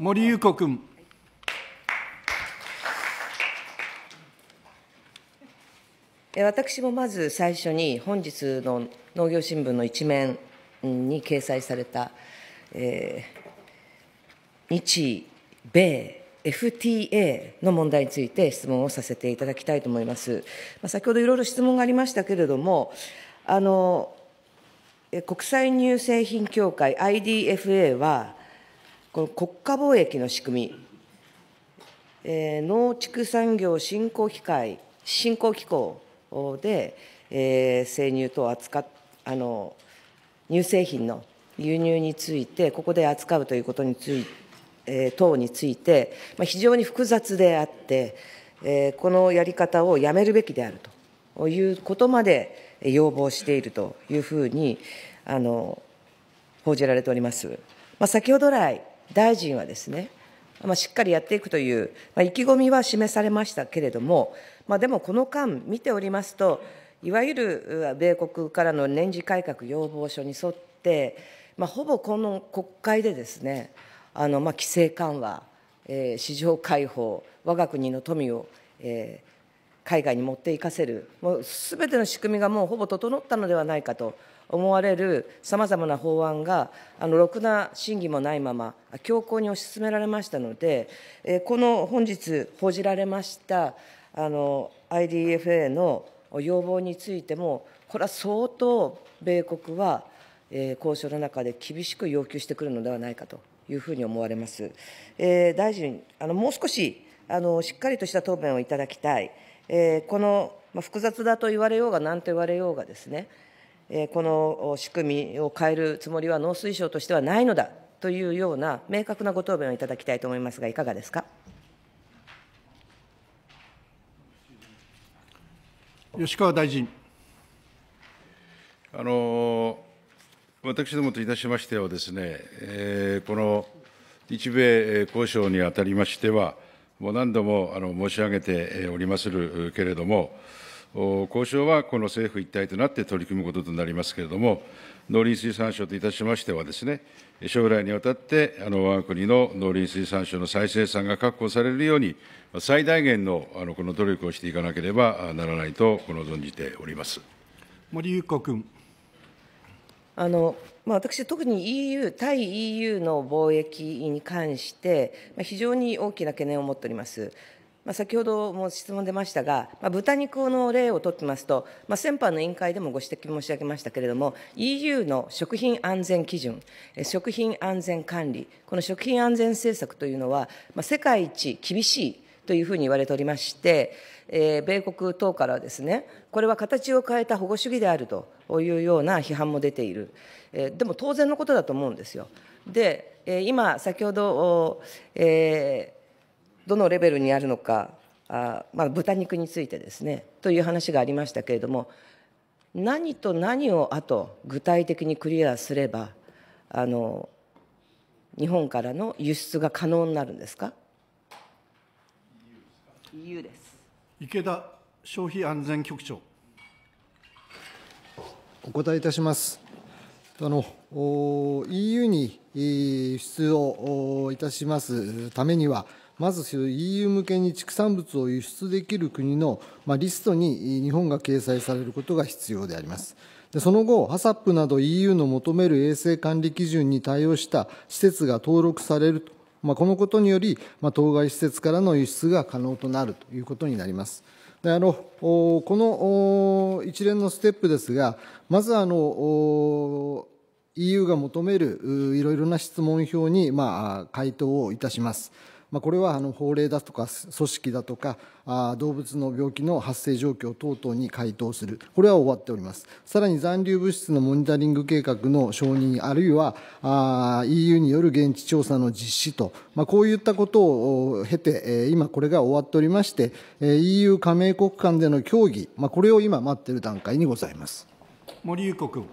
森裕子君。私もまず最初に本日の農業新聞の一面に掲載された、えー、日米 FTA の問題について質問をさせていただきたいと思います。まあ、先ほどいろいろ質問がありましたけれども、あの国際乳製品協会 IDFA はこの国家貿易の仕組み、えー、農畜産業振興機会、振興機構で、えー、生乳等扱あの乳製品の輸入について、ここで扱うということについて、えー、等について、まあ、非常に複雑であって、えー、このやり方をやめるべきであるということまで要望しているというふうにあの報じられております。まあ、先ほど来大臣はですね、まあ、しっかりやっていくという、まあ、意気込みは示されましたけれども、まあ、でもこの間、見ておりますと、いわゆる米国からの年次改革要望書に沿って、まあ、ほぼこの国会でですね、あのまあ規制緩和、えー、市場開放、我が国の富を、えー、海外に持っていかせる、すべての仕組みがもうほぼ整ったのではないかと思われるさまざまな法案が、あのろくな審議もないまま、強硬に推し進められましたので、えこの本日報じられましたあの IDFA の要望についても、これは相当、米国は、え交渉の中で厳しく要求してくるのではないかというふうに思われます。えー、大臣あのもう少しあのしっかりとした答弁をいただきたい、えー、この、まあ、複雑だと言われようが、なんと言われようがですね、この仕組みを変えるつもりは農水省としてはないのだというような明確なご答弁をいただきたいと思いますが、いかがですか。吉川大臣。あの私どもといたしましてはですね、えー、この日米交渉にあたりましては、もう何度もあの申し上げておりますけれども、交渉はこの政府一体となって取り組むこととなりますけれども、農林水産省といたしましてはですね、将来にわたって、あの我が国の農林水産省の再生産が確保されるように、最大限のあのこの努力をしていかなければならないと、この存じております森友子君。あのまあ、私、特に EU、対 EU の貿易に関して、非常に大きな懸念を持っております。まあ、先ほども質問出ましたが、まあ、豚肉の例をとってますと、まあ、先般の委員会でもご指摘申し上げましたけれども、EU の食品安全基準、食品安全管理、この食品安全政策というのは、まあ、世界一厳しいというふうに言われておりまして、えー、米国等からはですね、これは形を変えた保護主義であるというような批判も出ている、えー、でも当然のことだと思うんですよ。で、えー、今、先ほど、えーどのレベルにあるのかあ、まあ、豚肉についてですねという話がありましたけれども何と何をあと具体的にクリアすればあの日本からの輸出が可能になるんですか EU です池田消費安全局長お答えいたしますあの EU に輸出をいたしますためにはまず EU 向けに畜産物を輸出できる国の、リストに日本が掲載されることが必要であります。その後、HACCP など EU の求める衛生管理基準に対応した施設が登録されると、まあ、このことにより、まあ、当該施設からの輸出が可能となるということになります。であのこの一連のステップですが、まずあの EU が求めるいろいろな質問票に、まあ、回答をいたします。まあ、これはあの法令だとか組織だとかあ動物の病気の発生状況等々に回答するこれは終わっておりますさらに残留物質のモニタリング計画の承認あるいはあ EU による現地調査の実施と、まあ、こういったことを経て、えー、今これが終わっておりまして、えー、EU 加盟国間での協議、まあ、これを今待っている段階にございます森友君、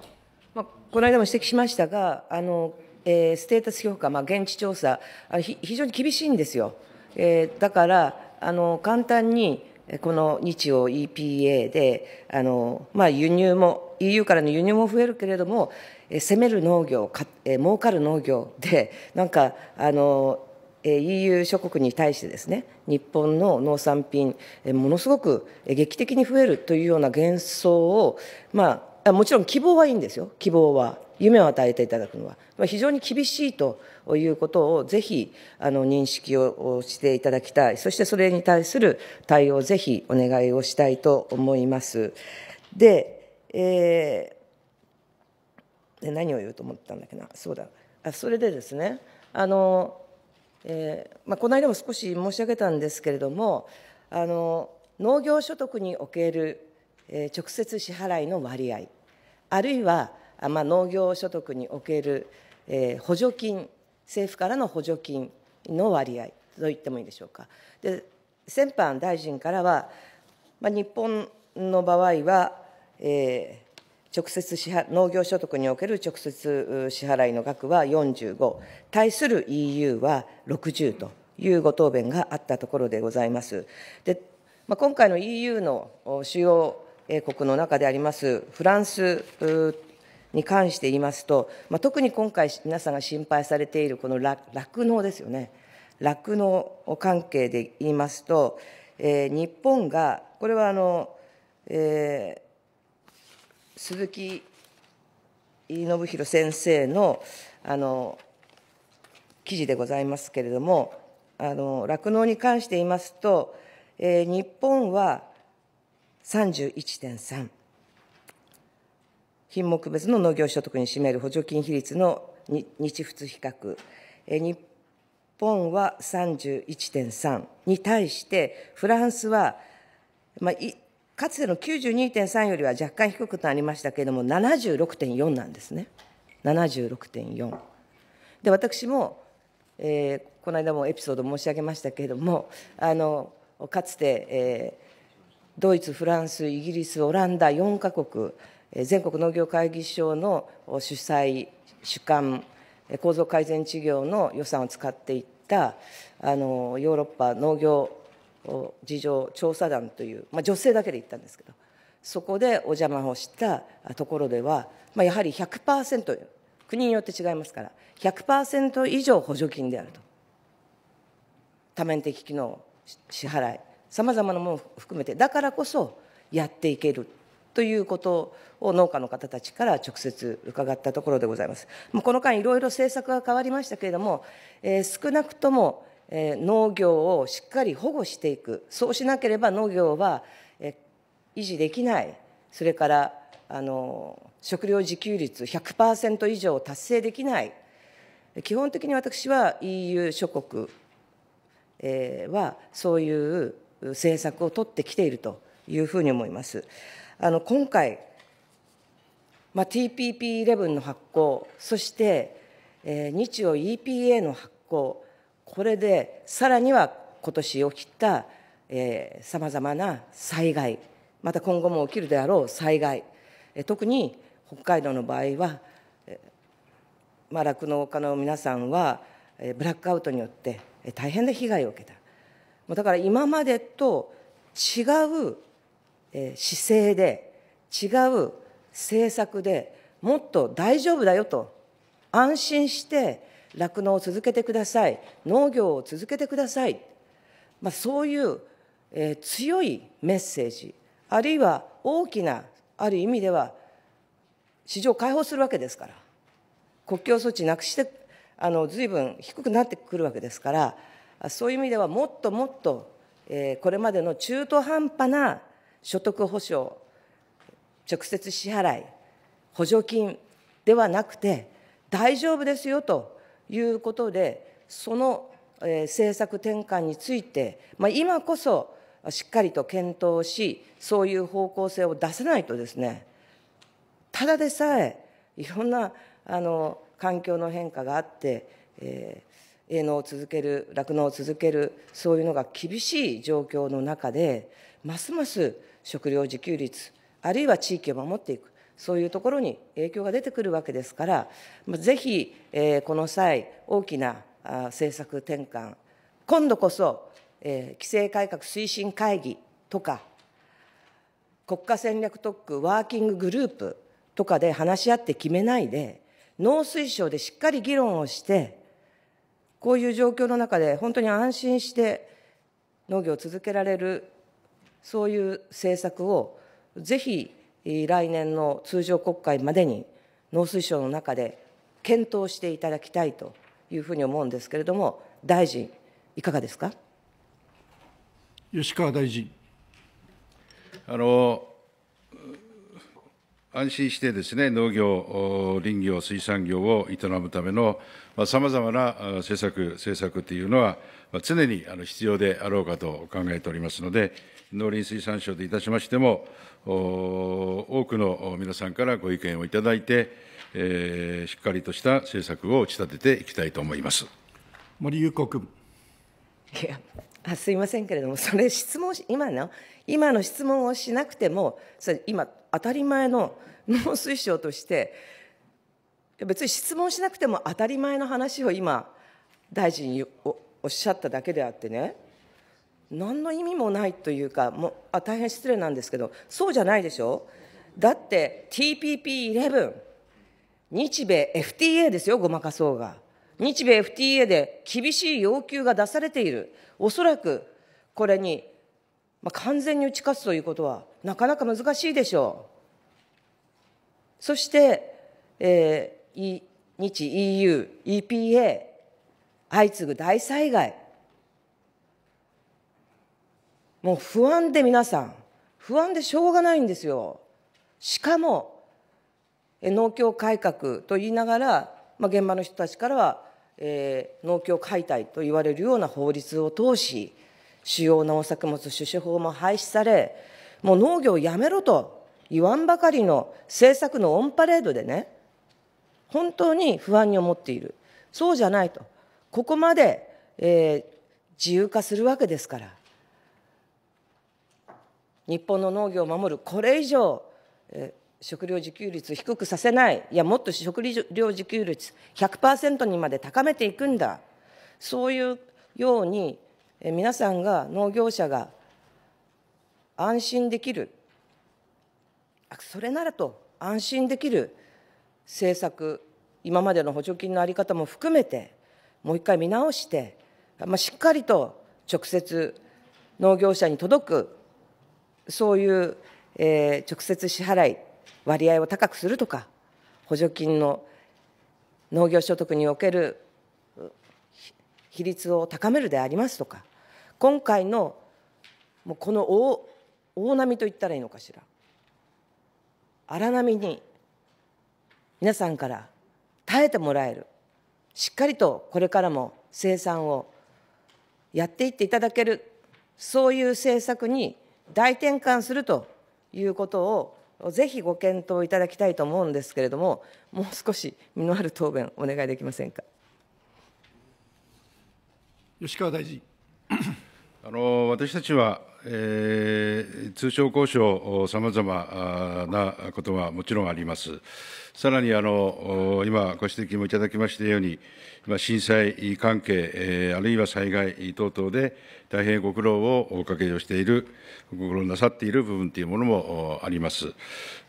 まあ、この間も指摘しましたがあのえー、ステータス評価、まあ、現地調査あ非常に厳しいんですよ、えー、だからあの簡単にこの日曜 EPA であの、まあ、輸入も EU からの輸入も増えるけれども、え攻める農業か、え儲かる農業でなんかあの EU 諸国に対してですね日本の農産品ものすごく劇的に増えるというような幻想をまあもちろん希望はいいんですよ希望は夢を与えていただくのは非常に厳しいということをぜひあの認識をしていただきたいそしてそれに対する対応をぜひお願いをしたいと思いますで,、えー、で何を言うと思ったんだっけなそうだあそれでですねあの、えーまあ、この間も少し申し上げたんですけれどもあの農業所得における、え直接支払いの割合あるいはまあ、農業所得における、えー、補助金政府からの補助金の割合と言ってもいいでしょうか。で先般大臣からは、まあ、日本の場合は、えー直接支払農業所得における直接支払いの額は45、対する EU は60というご答弁があったところでございます。でまあ、今回の EU の主要国の中でありますフランスに関して言いますと、まあ、特に今回皆さんが心配されているこの酪農ですよね酪農関係で言いますと、えー、日本がこれはあの、えー、鈴木信弘先生のあの記事でございますけれども酪農に関して言いますと、えー、日本は31.3。品目別の農業所得に占める補助金比率の日仏比較、日本は31.3に対して、フランスは、まあ、いかつての92.3よりは若干低くなりましたけれども、76.4なんですね、76.4。で、私も、えー、この間もエピソード申し上げましたけれども、あのかつて、えー、ドイツ、フランス、イギリス、オランダ、4か国、全国農業会議所の主催、主管、構造改善事業の予算を使っていったあのヨーロッパ農業事情調査団という、まあ、女性だけで行ったんですけどそこでお邪魔をしたところでは、まあ、やはり100%国によって違いますから100%以上補助金であると多面的機能支払いさまざまなものを含めてだからこそやっていけるということを農家の方たちから直接伺ったところでございます。この間いろいろ政策が変わりましたけれども、えー、少なくとも、農業をしっかり保護していく、そうしなければ農業は、維持できない、それからあの食料自給率100%以上を達成できない、基本的に私は EU 諸国、はそういう政策を取ってきているというふうに思います。あの今回、まあ、TPP11 の発行、そして、えー、日曜 EPA の発行、これでさらには今年起きたさまざまな災害、また今後も起きるであろう災害、えー、特に北海道の場合は、えー、まあ、酪農家の皆さんは、えー、ブラックアウトによって大変な被害を受けた。だから今までと違う姿勢で、違う政策でもっと大丈夫だよと、安心して酪農を続けてください、農業を続けてください、まあ、そういう、えー、強いメッセージ、あるいは大きな、ある意味では、市場を開放するわけですから、国境措置なくして、あのぶん低くなってくるわけですから、そういう意味では、もっともっと、えー、これまでの中途半端な所得保障、直接支払い、補助金ではなくて、大丈夫ですよということで、その、政策転換について、まあ、今こそしっかりと検討し、そういう方向性を出さないとですね、ただでさえ、いろんなあの環境の変化があって、えー、営農を続ける、酪農を続ける、そういうのが厳しい状況の中で、ますます食料自給率あるいは地域を守っていくそういうところに影響が出てくるわけですからぜひ、えこの際大きな政策転換今度こそ、え規制改革推進会議とか国家戦略特区ワーキンググループとかで話し合って決めないで農水省でしっかり議論をしてこういう状況の中で本当に安心して農業を続けられるそういう政策をぜひ来年の通常国会までに農水省の中で検討していただきたいというふうに思うんですけれども、大臣、いかがですか吉川大臣。あの安心してですね農業、林業、水産業を営むためのさまざ、まな政策、政策というのは、常に必要であろうかと考えておりますので、農林水産省といたしましても、多くの皆さんからご意見をいただいて、えー、しっかりとした政策を打ち立てていきたいと思います森友子君。いやあすいませんけれども、それ質問今の、今の質問をしなくても、それ今、当たり前の 農水省として、別に質問しなくても当たり前の話を今、大臣おっしゃっただけであってね、何の意味もないというかもうあ大変失礼なんですけどそうじゃないでしょだって TPP11 日米 FTA ですよごまかそうが日米 FTA で厳しい要求が出されているおそらくこれに、まあ、完全に打ち勝つということはなかなか難しいでしょうそして、えー、日 EU EPA 相次ぐ大災害もう不安で皆さん、不安でしょうがないんですよ。しかも、農協改革と言いながら、まあ、現場の人たちからは、えー、農協解体と言われるような法律を通し、主要農作物種子法も廃止され、もう農業をやめろと言わんばかりの政策のオンパレードでね、本当に不安に思っている。そうじゃないと。ここまで、えー、自由化するわけですから。日本の農業を守る、これ以上、え食料自給率を低くさせない、いや、もっと食料自給率100%にまで高めていくんだ、そういうように、え皆さんが、農業者が安心できる、それならと安心できる政策、今までの補助金の在り方も含めて、もう一回見直して、まあ、しっかりと直接農業者に届くそういう、えー、直接支払い割合を高くするとか補助金の農業所得における比率を高めるでありますとか今回のもうこの大大波と言ったらいいのかしら荒波に皆さんから耐えてもらえるしっかりとこれからも生産をやっていっていただけるそういう政策に大転換するということをぜひご検討いただきたいと思うんですけれども、もう少し身のある答弁、お願いできませんか。吉川大臣あの私たちは、えー、通商交渉、さまざまなことはもちろんあります、さらにあの今、ご指摘もいただきましたように、震災関係、あるいは災害等々で大変ご苦労をおかけをしている、ご苦労なさっている部分というものもあります。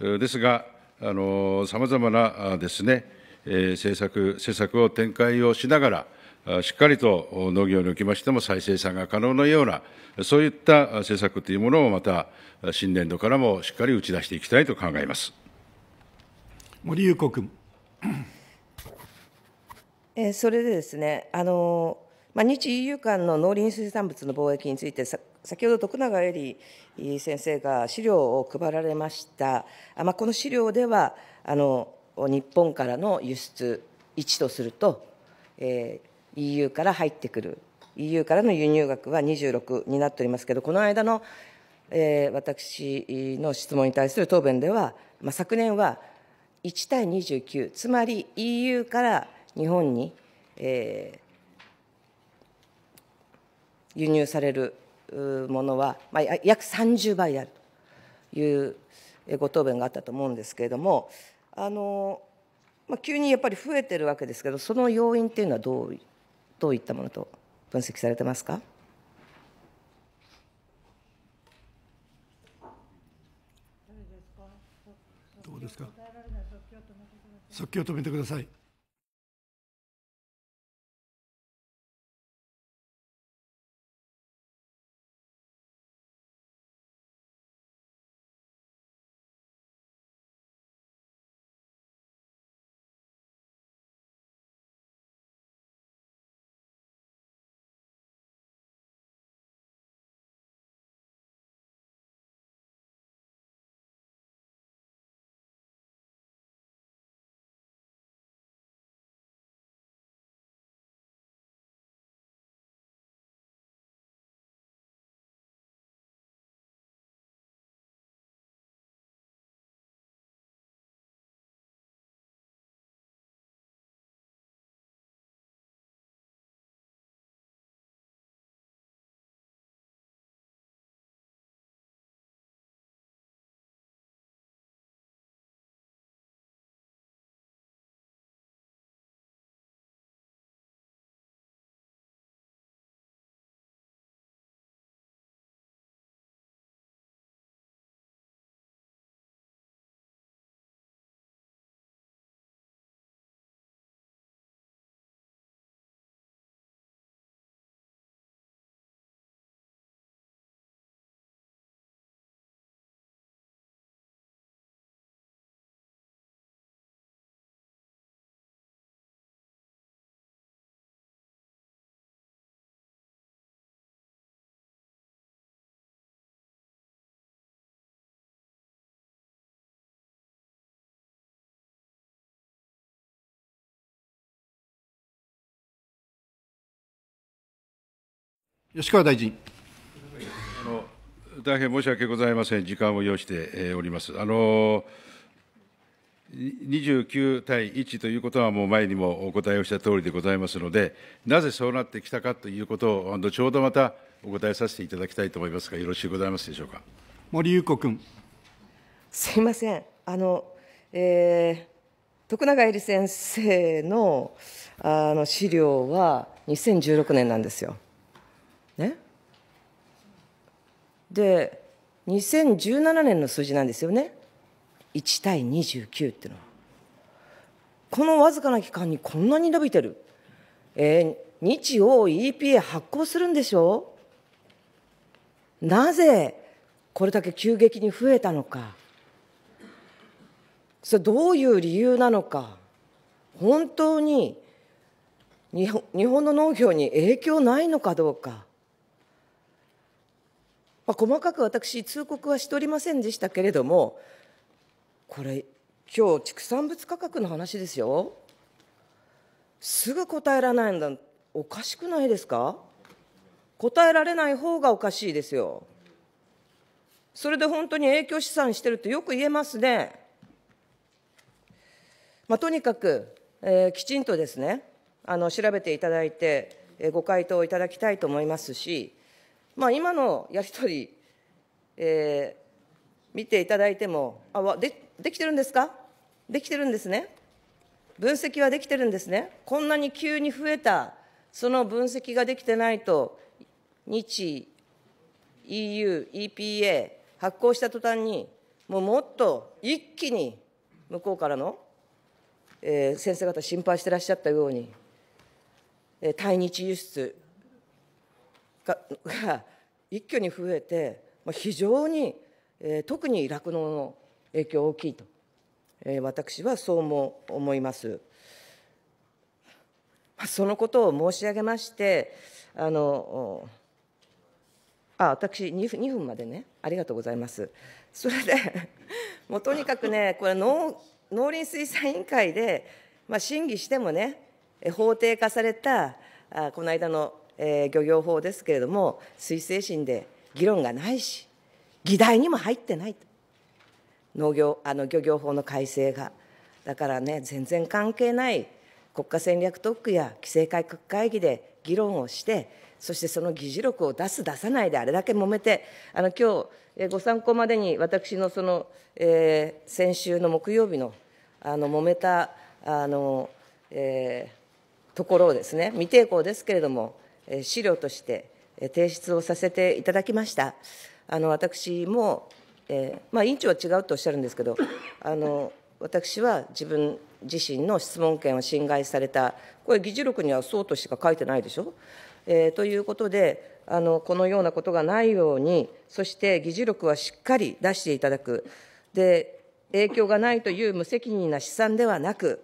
ですが、さまざまなですね、政策、政策を展開をしながら、しっかりと農業におきましても再生産が可能のような、そういった政策というものをまた新年度からもしっかり打ち出していきたいと考えます森裕子君。えー、それでですね、あのまあ、日 EU 間の農林水産物の貿易について、先ほど徳永恵里先生が資料を配られました、あまあ、この資料ではあの、日本からの輸出1とすると、えー、EU から入ってくる、EU からの輸入額は26になっておりますけど、この間の、えー、私の質問に対する答弁では、まあ、昨年は1対29、つまり EU から日本に、えー、輸入されるものは、まあ、約30倍あるというご答弁があったと思うんですけれどもあの、まあ、急にやっぱり増えてるわけですけどその要因っていうのはどうどういったものと分析されてますかどうですか即興止めてください。吉川大臣。あの大変申し訳ございません、時間を要しております。あの29対1ということは、もう前にもお答えをしたとおりでございますので、なぜそうなってきたかということを、後ほどまたお答えさせていただきたいと思いますが、よろしゅうございますでしょうか森裕子君。すいません、あの、えー、徳永え里先生のあの資料は2016年なんですよ。ね、で2017年の数字なんですよね1対29っていうのはこのわずかな期間にこんなに伸びてるえー、日欧 EPA 発行するんでしょうなぜこれだけ急激に増えたのかそれどういう理由なのか本当に日本の農業に影響ないのかどうかまあ、細かく私通告はしておりませんでしたけれどもこれ今日畜産物価格の話ですよすぐ答えられないんだおかしくないですか答えられない方がおかしいですよそれで本当に影響試算してるとよく言えますね、まあ、とにかく、えー、きちんとですねあの調べていただいて、えー、ご回答いただきたいと思いますしまあ、今のやり取り、えー、見ていただいても、あわでできてるんですかできてるんですね。分析はできてるんですね。こんなに急に増えた、その分析ができてないと、日、EU、EPA、発行した途端に、もうもっと一気に向こうからの、えー、先生方心配してらっしゃったように、えー、対日輸出が一挙に増えて、まあ、非常に、えー、特に酪農の影響大きいと、えー、私はそうも思います。そのことを申し上げまして、あのあ私2分 ,2 分までね、ありがとうございます。それで、もうとにかくね、これ農、農林水産委員会で、まあ、審議してもね、法定化された、あこの間のえー、漁業法ですけれども、水薦審で議論がないし、議題にも入ってないと、農業あの漁業法の改正が。だからね、全然関係ない国家戦略特区や規制改革会議で議論をして、そしてその議事録を出す、出さないであれだけ揉めて、あの今日ご参考までに私のその、えー、先週の木曜日のあの揉めたあの、えー、ところをですね、未定項ですけれども、資料として提出をさせていただきました。あの私も、えー、まあ、委員長は違うとおっしゃるんですけど、あの私は自分自身の質問権を侵害された、これ、議事録にはそうとしか書いてないでしょ。えー、ということであの、このようなことがないように、そして議事録はしっかり出していただく、で影響がないという無責任な試算ではなく、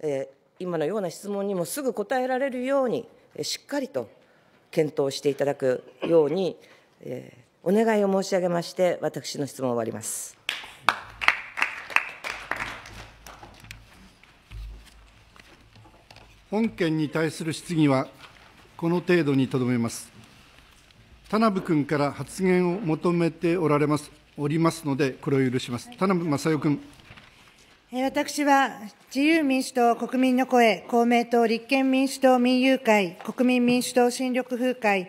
えー、今のような質問にもすぐ答えられるように、しっかりと検討していただくように、えー、お願いを申し上げまして、私の質問を終わります。本件に対する質疑は、この程度にとどめます。田辺君から発言を求めておられます、おりますので、これを許します。田辺正代君。私は自由民主党国民の声、公明党、立憲民主党民友会、国民民主党新緑風会、